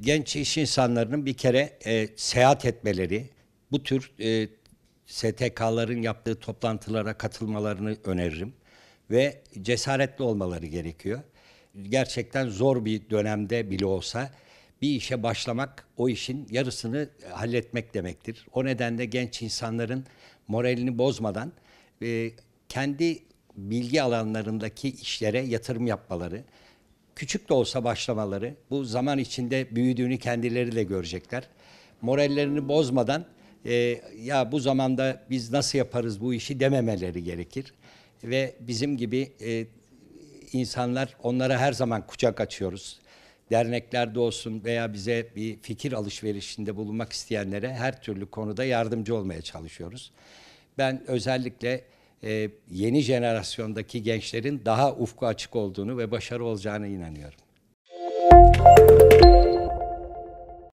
genç iş insanlarının bir kere e, seyahat etmeleri, bu tür e, STK'ların yaptığı toplantılara katılmalarını öneririm ve cesaretli olmaları gerekiyor. Gerçekten zor bir dönemde bile olsa bir işe başlamak o işin yarısını halletmek demektir. O nedenle genç insanların moralini bozmadan e, kendi bilgi alanlarındaki işlere yatırım yapmaları, küçük de olsa başlamaları, bu zaman içinde büyüdüğünü kendileri de görecekler. Morallerini bozmadan e, ya bu zamanda biz nasıl yaparız bu işi dememeleri gerekir. Ve bizim gibi e, insanlar onlara her zaman kucak açıyoruz. Derneklerde olsun veya bize bir fikir alışverişinde bulunmak isteyenlere her türlü konuda yardımcı olmaya çalışıyoruz. Ben özellikle e, yeni jenerasyondaki gençlerin daha ufku açık olduğunu ve başarı olacağını inanıyorum. Müzik